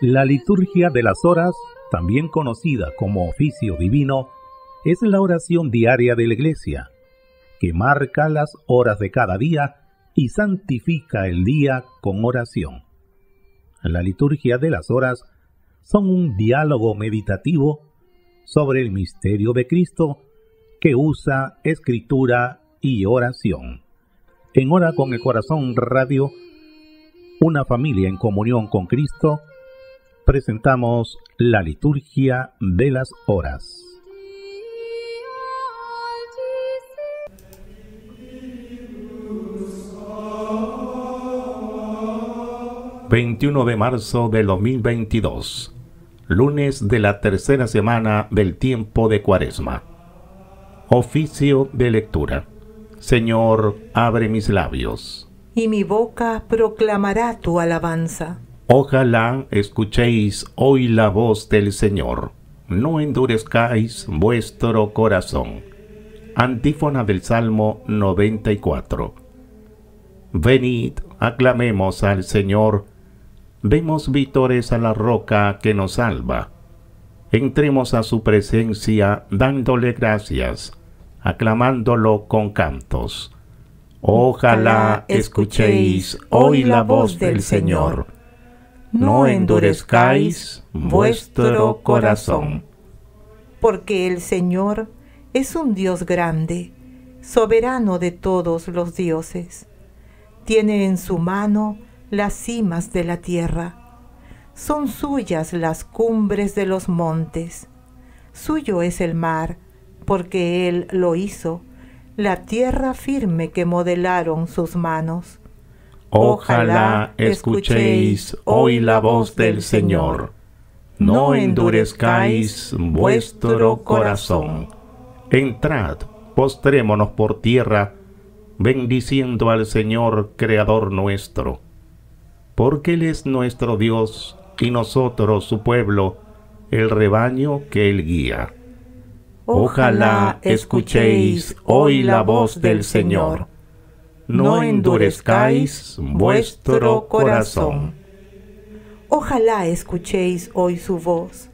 La liturgia de las horas, también conocida como oficio divino, es la oración diaria de la Iglesia, que marca las horas de cada día y santifica el día con oración. La liturgia de las horas son un diálogo meditativo sobre el misterio de Cristo que usa escritura y oración. En Hora con el Corazón Radio, una familia en comunión con Cristo, presentamos la liturgia de las horas. ...21 de marzo del 2022... ...lunes de la tercera semana del tiempo de Cuaresma... Oficio de lectura. Señor, abre mis labios. Y mi boca proclamará tu alabanza. Ojalá escuchéis hoy la voz del Señor. No endurezcáis vuestro corazón. Antífona del Salmo 94. Venid, aclamemos al Señor. vemos vítores a la roca que nos salva. Entremos a su presencia dándole gracias aclamándolo con cantos. Ojalá escuchéis hoy la voz del Señor. No endurezcáis vuestro corazón. Porque el Señor es un Dios grande, soberano de todos los dioses. Tiene en su mano las cimas de la tierra. Son suyas las cumbres de los montes. Suyo es el mar porque Él lo hizo, la tierra firme que modelaron sus manos. Ojalá escuchéis hoy la voz del Señor. No endurezcáis vuestro corazón. Entrad, postrémonos por tierra, bendiciendo al Señor, Creador nuestro. Porque Él es nuestro Dios y nosotros su pueblo, el rebaño que Él guía. Ojalá escuchéis hoy la voz del Señor. No endurezcáis vuestro corazón. Ojalá escuchéis hoy su voz.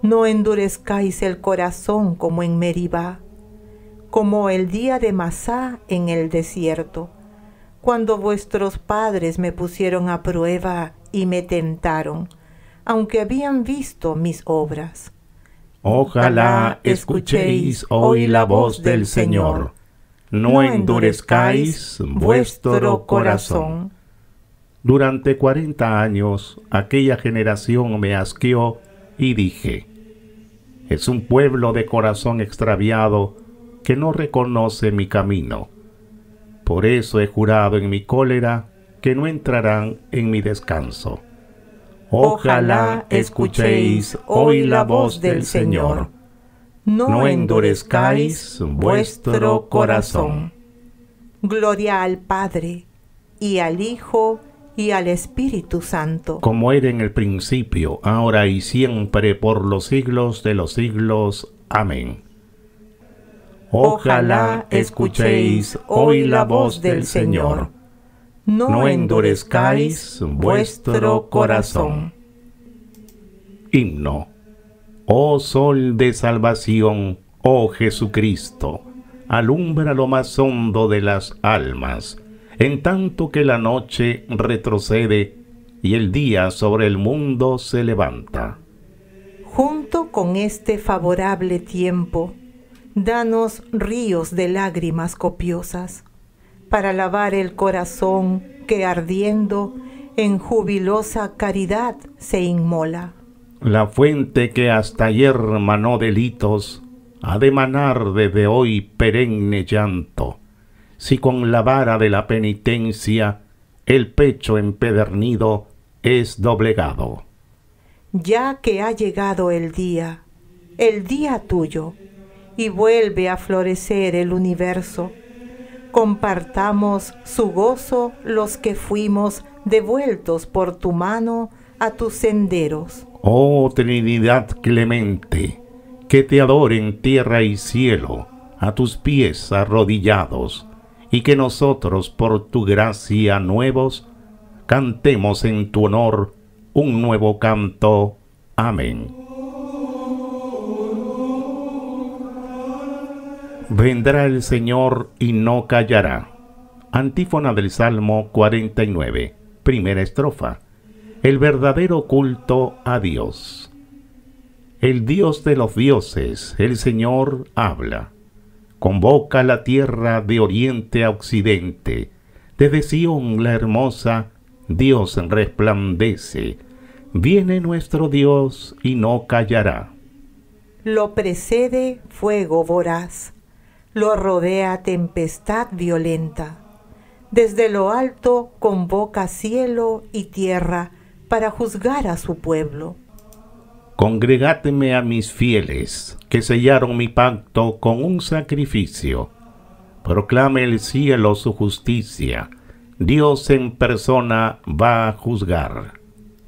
No endurezcáis el corazón como en Meribá, como el día de Masá en el desierto, cuando vuestros padres me pusieron a prueba y me tentaron, aunque habían visto mis obras Ojalá escuchéis hoy la voz del Señor. No endurezcáis vuestro corazón. Durante cuarenta años aquella generación me asqueó y dije, es un pueblo de corazón extraviado que no reconoce mi camino. Por eso he jurado en mi cólera que no entrarán en mi descanso. Ojalá escuchéis hoy la voz del Señor. No endurezcáis vuestro corazón. Gloria al Padre, y al Hijo, y al Espíritu Santo. Como era en el principio, ahora y siempre, por los siglos de los siglos. Amén. Ojalá escuchéis hoy la voz del Señor no endurezcáis vuestro corazón. Himno. Oh sol de salvación, oh Jesucristo, alumbra lo más hondo de las almas, en tanto que la noche retrocede y el día sobre el mundo se levanta. Junto con este favorable tiempo, danos ríos de lágrimas copiosas para lavar el corazón que ardiendo en jubilosa caridad se inmola. La fuente que hasta ayer manó delitos ha de manar desde hoy perenne llanto. Si con la vara de la penitencia el pecho empedernido es doblegado. Ya que ha llegado el día, el día tuyo, y vuelve a florecer el universo, Compartamos su gozo los que fuimos devueltos por tu mano a tus senderos. Oh Trinidad clemente, que te adoren tierra y cielo, a tus pies arrodillados, y que nosotros por tu gracia nuevos cantemos en tu honor un nuevo canto. Amén. Vendrá el Señor y no callará. Antífona del Salmo 49, primera estrofa. El verdadero culto a Dios. El Dios de los dioses, el Señor, habla. Convoca la tierra de oriente a occidente. Desde Sión la hermosa, Dios resplandece. Viene nuestro Dios y no callará. Lo precede fuego voraz lo rodea tempestad violenta. Desde lo alto convoca cielo y tierra para juzgar a su pueblo. Congregáteme a mis fieles, que sellaron mi pacto con un sacrificio. Proclame el cielo su justicia. Dios en persona va a juzgar.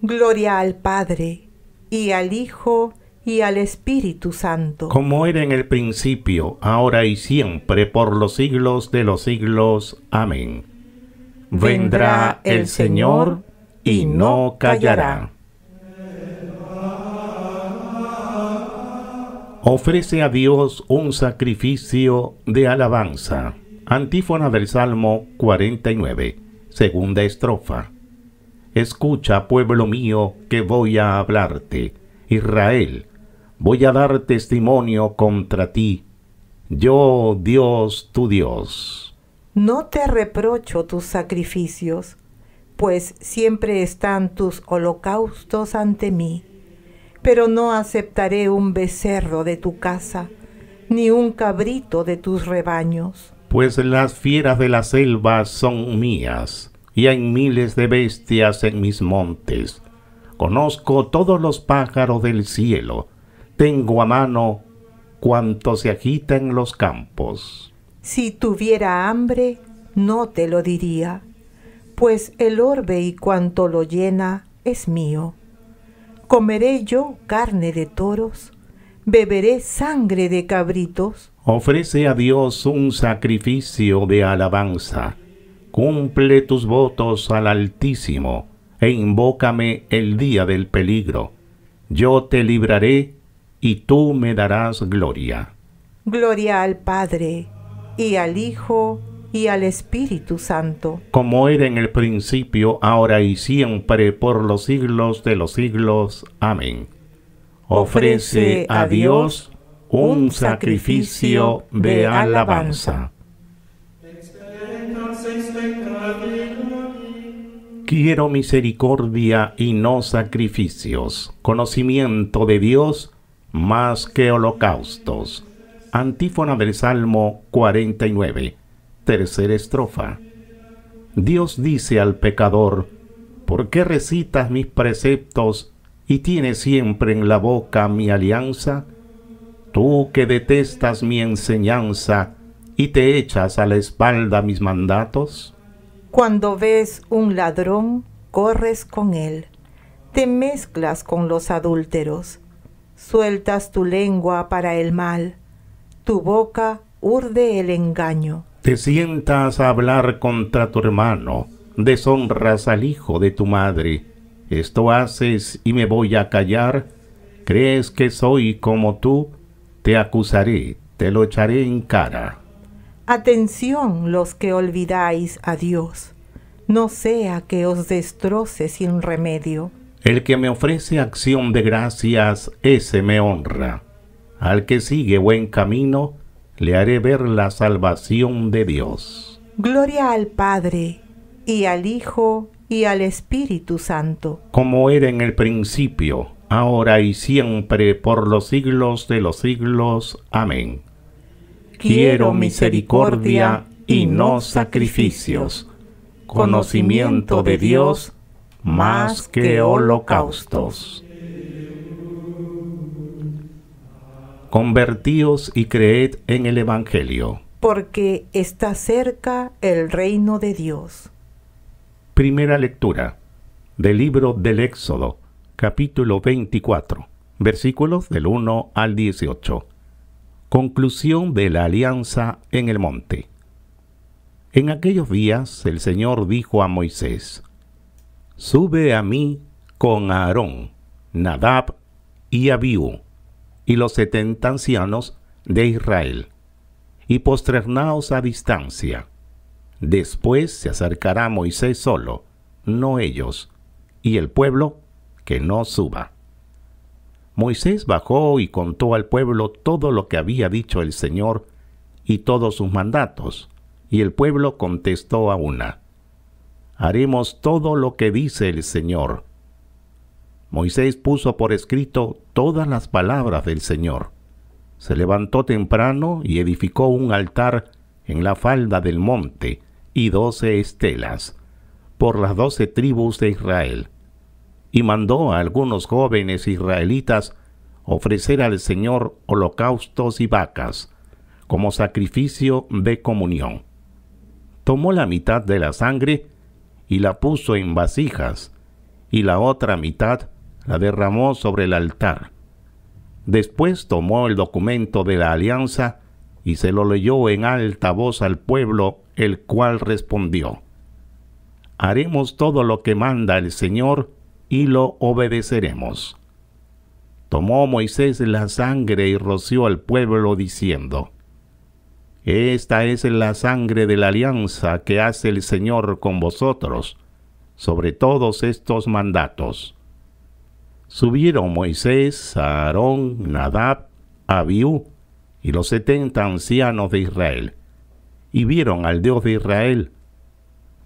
Gloria al Padre, y al Hijo, y al Espíritu Santo. Como era en el principio, ahora y siempre, por los siglos de los siglos. Amén. Vendrá el Señor y no callará. Ofrece a Dios un sacrificio de alabanza. Antífona del Salmo 49, segunda estrofa. Escucha, pueblo mío, que voy a hablarte. Israel, voy a dar testimonio contra ti. Yo, Dios, tu Dios. No te reprocho tus sacrificios, pues siempre están tus holocaustos ante mí, pero no aceptaré un becerro de tu casa, ni un cabrito de tus rebaños. Pues las fieras de la selva son mías, y hay miles de bestias en mis montes. Conozco todos los pájaros del cielo, tengo a mano cuanto se agita en los campos. Si tuviera hambre, no te lo diría, pues el orbe y cuanto lo llena es mío. Comeré yo carne de toros, beberé sangre de cabritos. Ofrece a Dios un sacrificio de alabanza. Cumple tus votos al Altísimo e invócame el día del peligro. Yo te libraré y tú me darás gloria. Gloria al Padre, y al Hijo, y al Espíritu Santo. Como era en el principio, ahora y siempre, por los siglos de los siglos. Amén. Ofrece a Dios un sacrificio de alabanza. Quiero misericordia y no sacrificios, conocimiento de Dios más que holocaustos. Antífona del Salmo 49, tercera estrofa. Dios dice al pecador, ¿por qué recitas mis preceptos y tienes siempre en la boca mi alianza? Tú que detestas mi enseñanza y te echas a la espalda mis mandatos. Cuando ves un ladrón, corres con él, te mezclas con los adúlteros sueltas tu lengua para el mal, tu boca urde el engaño. Te sientas a hablar contra tu hermano, deshonras al hijo de tu madre. Esto haces y me voy a callar. ¿Crees que soy como tú? Te acusaré, te lo echaré en cara. Atención los que olvidáis a Dios, no sea que os destroce sin remedio. El que me ofrece acción de gracias, ese me honra. Al que sigue buen camino, le haré ver la salvación de Dios. Gloria al Padre, y al Hijo, y al Espíritu Santo. Como era en el principio, ahora y siempre, por los siglos de los siglos. Amén. Quiero misericordia y no sacrificios, conocimiento de Dios más que holocaustos. Convertíos y creed en el Evangelio. Porque está cerca el reino de Dios. Primera lectura del libro del Éxodo, capítulo 24, versículos del 1 al 18. Conclusión de la alianza en el monte. En aquellos días el Señor dijo a Moisés, Sube a mí con Aarón, Nadab y Abiú, y los setenta ancianos de Israel, y posternaos a distancia. Después se acercará Moisés solo, no ellos, y el pueblo que no suba. Moisés bajó y contó al pueblo todo lo que había dicho el Señor y todos sus mandatos, y el pueblo contestó a una haremos todo lo que dice el Señor. Moisés puso por escrito todas las palabras del Señor. Se levantó temprano y edificó un altar en la falda del monte y doce estelas, por las doce tribus de Israel, y mandó a algunos jóvenes israelitas ofrecer al Señor holocaustos y vacas, como sacrificio de comunión. Tomó la mitad de la sangre y la puso en vasijas, y la otra mitad la derramó sobre el altar. Después tomó el documento de la alianza y se lo leyó en alta voz al pueblo, el cual respondió, Haremos todo lo que manda el Señor y lo obedeceremos. Tomó Moisés la sangre y roció al pueblo diciendo, esta es la sangre de la alianza que hace el Señor con vosotros, sobre todos estos mandatos. Subieron Moisés, Aarón, Nadab, Abiú y los setenta ancianos de Israel, y vieron al Dios de Israel.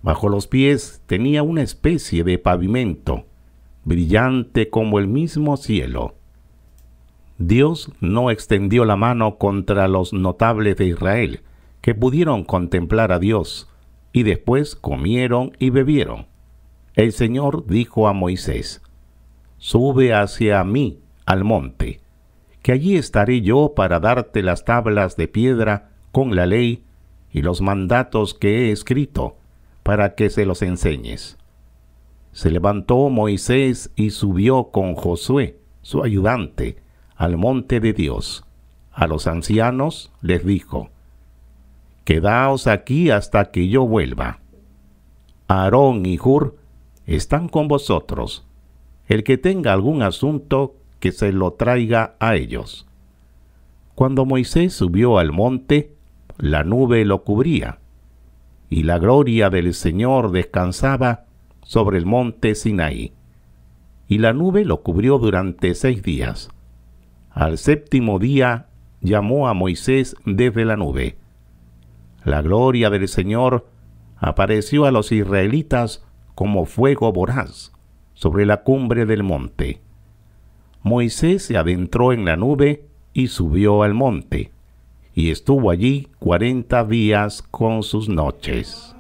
Bajo los pies tenía una especie de pavimento, brillante como el mismo cielo Dios no extendió la mano contra los notables de Israel, que pudieron contemplar a Dios, y después comieron y bebieron. El Señor dijo a Moisés, Sube hacia mí al monte, que allí estaré yo para darte las tablas de piedra con la ley y los mandatos que he escrito, para que se los enseñes. Se levantó Moisés y subió con Josué, su ayudante, al monte de Dios. A los ancianos les dijo, Quedaos aquí hasta que yo vuelva. Aarón y Hur están con vosotros. El que tenga algún asunto, que se lo traiga a ellos. Cuando Moisés subió al monte, la nube lo cubría, y la gloria del Señor descansaba sobre el monte Sinaí. Y la nube lo cubrió durante seis días. Al séptimo día llamó a Moisés desde la nube. La gloria del Señor apareció a los israelitas como fuego voraz sobre la cumbre del monte. Moisés se adentró en la nube y subió al monte, y estuvo allí cuarenta días con sus noches.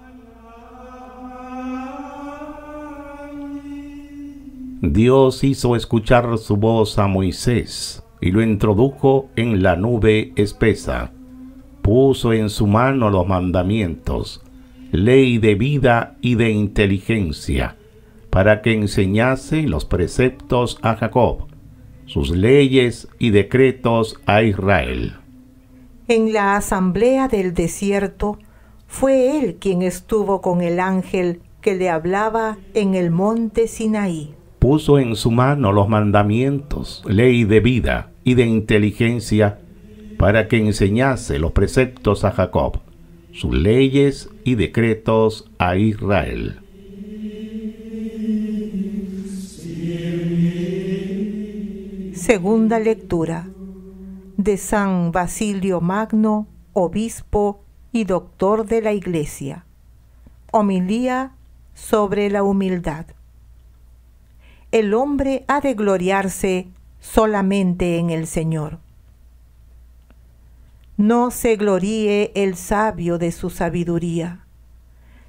Dios hizo escuchar su voz a Moisés, y lo introdujo en la nube espesa. Puso en su mano los mandamientos, ley de vida y de inteligencia, para que enseñase los preceptos a Jacob, sus leyes y decretos a Israel. En la asamblea del desierto fue él quien estuvo con el ángel que le hablaba en el monte Sinaí puso en su mano los mandamientos, ley de vida y de inteligencia, para que enseñase los preceptos a Jacob, sus leyes y decretos a Israel. Segunda lectura de San Basilio Magno, obispo y doctor de la Iglesia. Homilía sobre la humildad el hombre ha de gloriarse solamente en el Señor. No se gloríe el sabio de su sabiduría,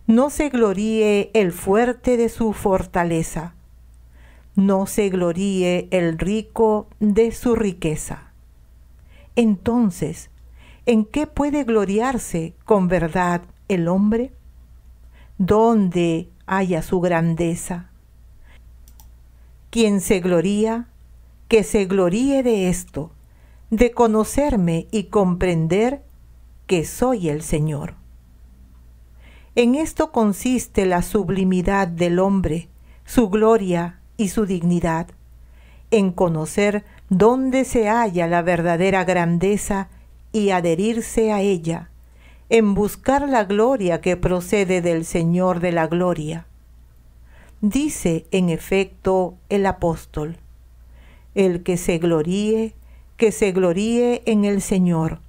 no se gloríe el fuerte de su fortaleza, no se gloríe el rico de su riqueza. Entonces, ¿en qué puede gloriarse con verdad el hombre? ¿Dónde haya su grandeza? Quien se gloría, que se gloríe de esto, de conocerme y comprender que soy el Señor. En esto consiste la sublimidad del hombre, su gloria y su dignidad, en conocer dónde se halla la verdadera grandeza y adherirse a ella, en buscar la gloria que procede del Señor de la gloria. Dice en efecto el apóstol, el que se gloríe, que se gloríe en el Señor,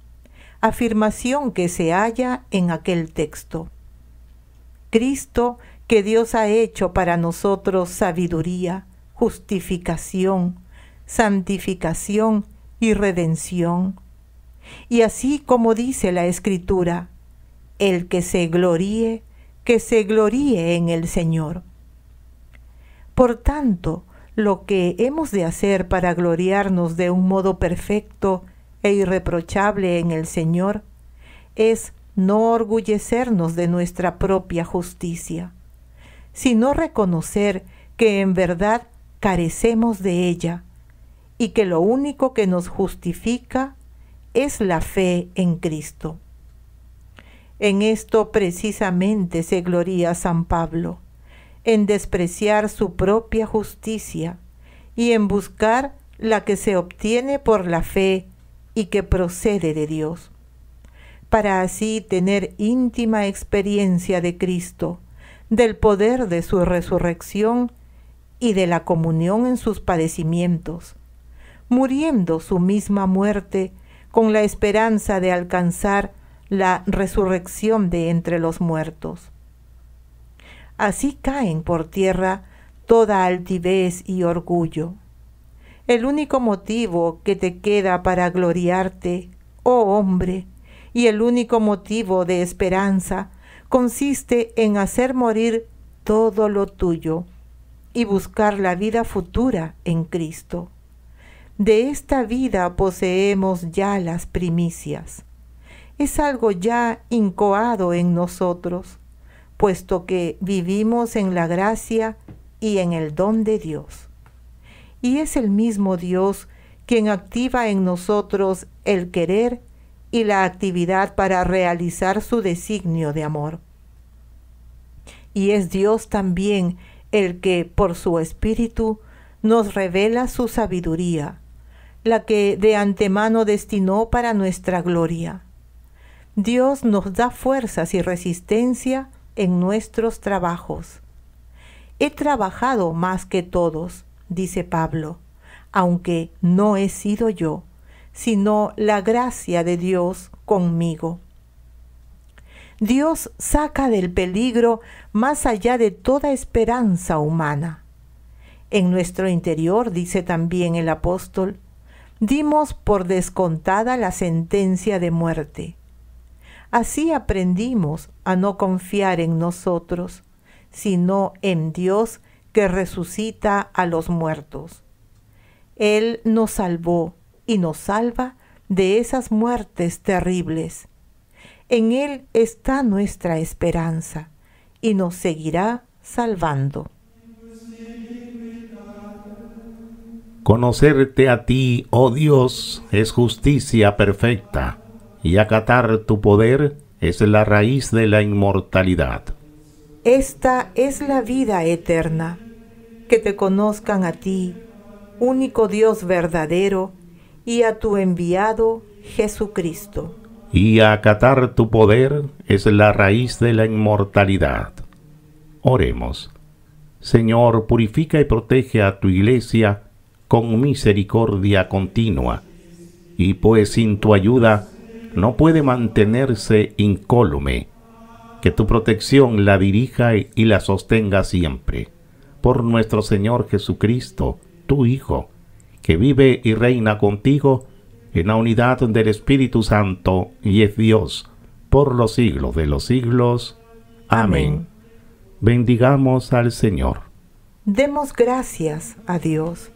afirmación que se halla en aquel texto. Cristo que Dios ha hecho para nosotros sabiduría, justificación, santificación y redención. Y así como dice la Escritura, el que se gloríe, que se gloríe en el Señor. Por tanto, lo que hemos de hacer para gloriarnos de un modo perfecto e irreprochable en el Señor es no orgullecernos de nuestra propia justicia, sino reconocer que en verdad carecemos de ella y que lo único que nos justifica es la fe en Cristo. En esto precisamente se gloría San Pablo en despreciar su propia justicia y en buscar la que se obtiene por la fe y que procede de Dios, para así tener íntima experiencia de Cristo, del poder de su resurrección y de la comunión en sus padecimientos, muriendo su misma muerte con la esperanza de alcanzar la resurrección de entre los muertos. Así caen por tierra toda altivez y orgullo. El único motivo que te queda para gloriarte, oh hombre, y el único motivo de esperanza consiste en hacer morir todo lo tuyo y buscar la vida futura en Cristo. De esta vida poseemos ya las primicias. Es algo ya incoado en nosotros puesto que vivimos en la gracia y en el don de Dios. Y es el mismo Dios quien activa en nosotros el querer y la actividad para realizar su designio de amor. Y es Dios también el que, por su Espíritu, nos revela su sabiduría, la que de antemano destinó para nuestra gloria. Dios nos da fuerzas y resistencia en nuestros trabajos. He trabajado más que todos, dice Pablo, aunque no he sido yo, sino la gracia de Dios conmigo. Dios saca del peligro más allá de toda esperanza humana. En nuestro interior, dice también el apóstol, dimos por descontada la sentencia de muerte. Así aprendimos a no confiar en nosotros, sino en Dios que resucita a los muertos. Él nos salvó y nos salva de esas muertes terribles. En Él está nuestra esperanza y nos seguirá salvando. Conocerte a ti, oh Dios, es justicia perfecta y acatar tu poder es la raíz de la inmortalidad. Esta es la vida eterna, que te conozcan a ti, único Dios verdadero, y a tu enviado Jesucristo. Y acatar tu poder es la raíz de la inmortalidad. Oremos. Señor, purifica y protege a tu iglesia con misericordia continua, y pues sin tu ayuda, no puede mantenerse incólume, que tu protección la dirija y la sostenga siempre. Por nuestro Señor Jesucristo, tu Hijo, que vive y reina contigo en la unidad del Espíritu Santo y es Dios, por los siglos de los siglos. Amén. Bendigamos al Señor. Demos gracias a Dios